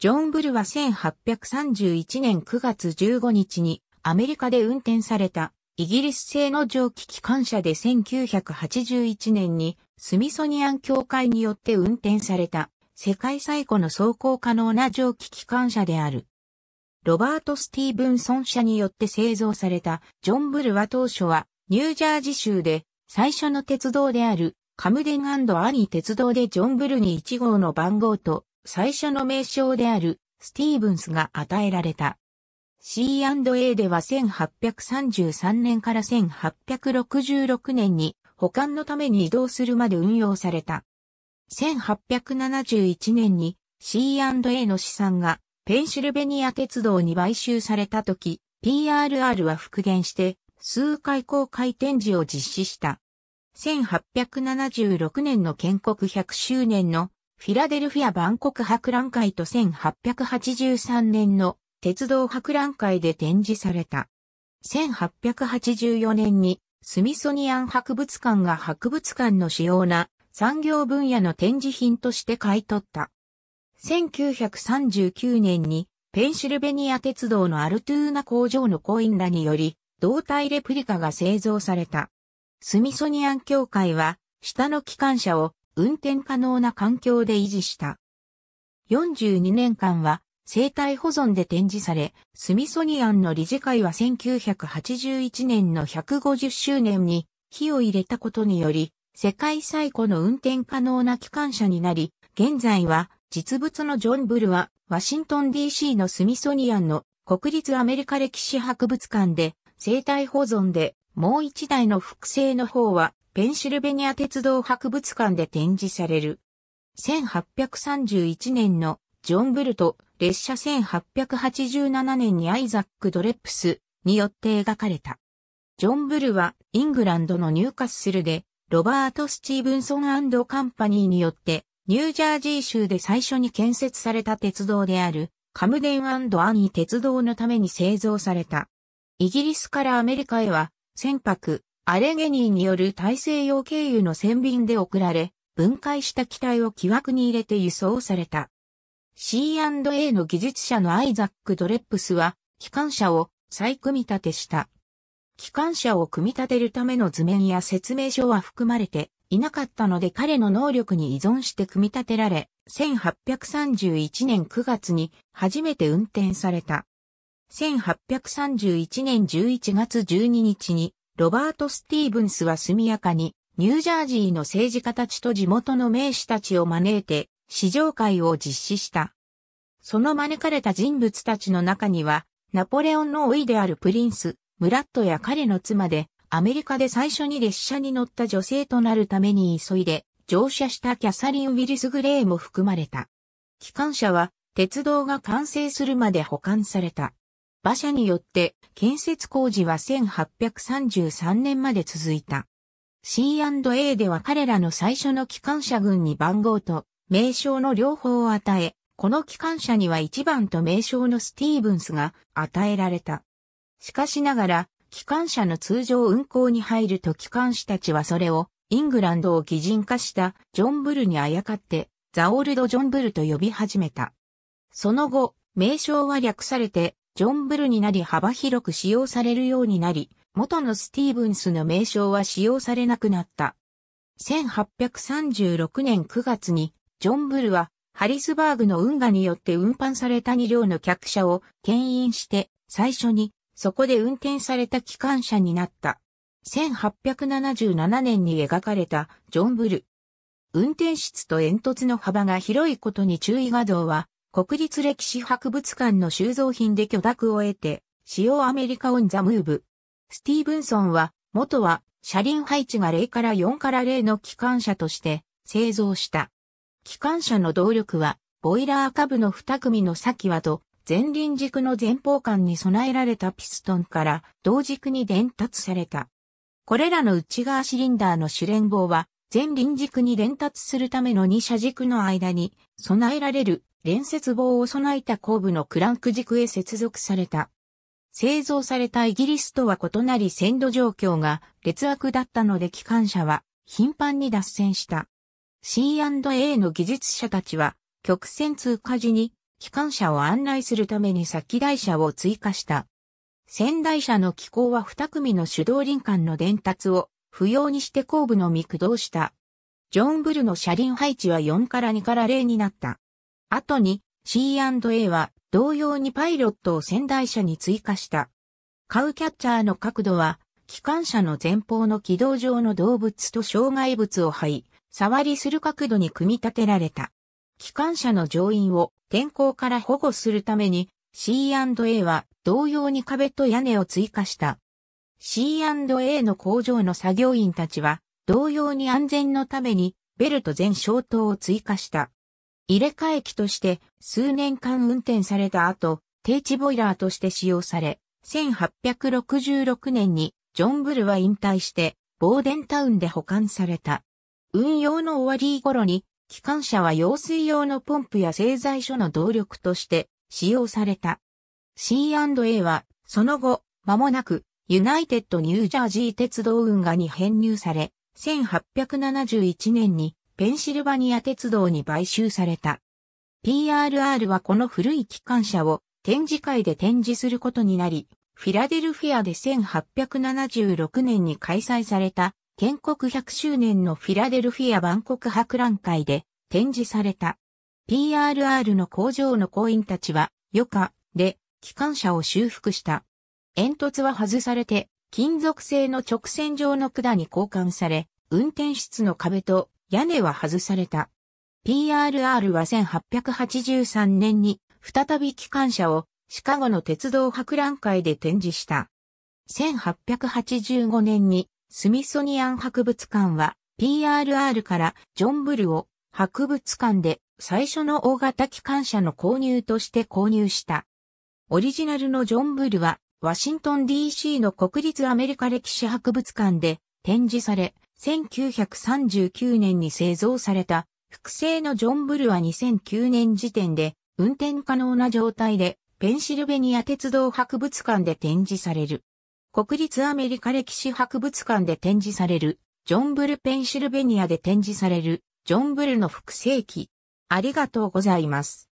ジョン・ブルは1831年9月15日にアメリカで運転されたイギリス製の蒸気機関車で1981年にスミソニアン協会によって運転された世界最古の走行可能な蒸気機関車である。ロバート・スティーブンソン社によって製造されたジョン・ブルは当初はニュージャージ州で最初の鉄道であるカムデンアニー鉄道でジョン・ブルに1号の番号と最初の名称であるスティーブンスが与えられた。C&A では1833年から1866年に保管のために移動するまで運用された。1871年に C&A の資産がペンシルベニア鉄道に買収された時、PRR は復元して数回公開展示を実施した。1876年の建国100周年のフィラデルフィア万国博覧会と1883年の鉄道博覧会で展示された。1884年にスミソニアン博物館が博物館の主要な産業分野の展示品として買い取った。1939年にペンシルベニア鉄道のアルトゥーナ工場のコインらにより胴体レプリカが製造された。スミソニアン協会は下の機関車を運転可能な環境で維持した。42年間は生態保存で展示され、スミソニアンの理事会は1981年の150周年に火を入れたことにより、世界最古の運転可能な機関車になり、現在は実物のジョン・ブルはワシントン DC のスミソニアンの国立アメリカ歴史博物館で生態保存でもう一台の複製の方はペンシルベニア鉄道博物館で展示される。1831年のジョン・ブルト、列車1887年にアイザック・ドレップスによって描かれた。ジョン・ブルはイングランドのニューカッスルでロバート・スチーブンソンカンパニーによってニュージャージー州で最初に建設された鉄道であるカムデンアニー鉄道のために製造された。イギリスからアメリカへは船舶、アレゲニーによる大西洋経由の船便で送られ、分解した機体を木枠に入れて輸送された。C&A の技術者のアイザック・ドレップスは、機関車を再組み立てした。機関車を組み立てるための図面や説明書は含まれていなかったので彼の能力に依存して組み立てられ、1831年9月に初めて運転された。1831年11月12日にロバート・スティーブンスは速やかに、ニュージャージーの政治家たちと地元の名士たちを招いて、試乗会を実施した。その招かれた人物たちの中には、ナポレオンの老いであるプリンス、ムラットや彼の妻で、アメリカで最初に列車に乗った女性となるために急いで、乗車したキャサリン・ウィリス・グレーも含まれた。機関車は、鉄道が完成するまで保管された。馬車によって建設工事は1833年まで続いた。C&A では彼らの最初の機関車群に番号と名称の両方を与え、この機関車には1番と名称のスティーブンスが与えられた。しかしながら、機関車の通常運行に入ると機関士たちはそれをイングランドを擬人化したジョンブルにあやかってザオールドジョンブルと呼び始めた。その後、名称は略されてジョン・ブルになり幅広く使用されるようになり、元のスティーブンスの名称は使用されなくなった。1836年9月に、ジョン・ブルは、ハリスバーグの運河によって運搬された2両の客車を牽引して、最初に、そこで運転された機関車になった。1877年に描かれたジョン・ブル。運転室と煙突の幅が広いことに注意画像は国立歴史博物館の収蔵品で許諾を得て、使用アメリカオンザムーブ。スティーブンソンは、元は、車輪配置が0から4から0の機関車として製造した。機関車の動力は、ボイラー下部の2組の先はと、前輪軸の前方間に備えられたピストンから同軸に伝達された。これらの内側シリンダーの主連棒は、前輪軸に伝達するための2車軸の間に備えられる連接棒を備えた後部のクランク軸へ接続された。製造されたイギリスとは異なり鮮度状況が劣悪だったので機関車は頻繁に脱線した。C&A の技術者たちは曲線通過時に機関車を案内するために先台車を追加した。先台車の機構は2組の手動輪間の伝達を不要にして後部のみ駆動した。ジョンブルの車輪配置は4から2から0になった。後に C&A は同様にパイロットを仙台車に追加した。カウキャッチャーの角度は、機関車の前方の軌道上の動物と障害物を這い、触りする角度に組み立てられた。機関車の乗員を天候から保護するために C&A は同様に壁と屋根を追加した。C&A の工場の作業員たちは同様に安全のためにベルト全消灯を追加した。入れ替え機として数年間運転された後、定置ボイラーとして使用され、1866年にジョン・ブルは引退して、ボーデンタウンで保管された。運用の終わり頃に、機関車は用水用のポンプや製材所の動力として使用された。C&A は、その後、間もなく、ユナイテッド・ニュージャージー鉄道運河に編入され、1871年にペンシルバニア鉄道に買収された。PRR はこの古い機関車を展示会で展示することになり、フィラデルフィアで1876年に開催された建国100周年のフィラデルフィア万国博覧会で展示された。PRR の工場の工員たちは余暇で機関車を修復した。煙突は外されて金属製の直線状の管に交換され、運転室の壁と屋根は外された。PRR は1883年に再び機関車をシカゴの鉄道博覧会で展示した。1885年にスミソニアン博物館は PRR からジョン・ブルを博物館で最初の大型機関車の購入として購入した。オリジナルのジョン・ブルはワシントン DC の国立アメリカ歴史博物館で展示され、1939年に製造された、複製のジョンブルは2009年時点で、運転可能な状態で、ペンシルベニア鉄道博物館で展示される。国立アメリカ歴史博物館で展示される、ジョンブルペンシルベニアで展示される、ジョンブルの複製機。ありがとうございます。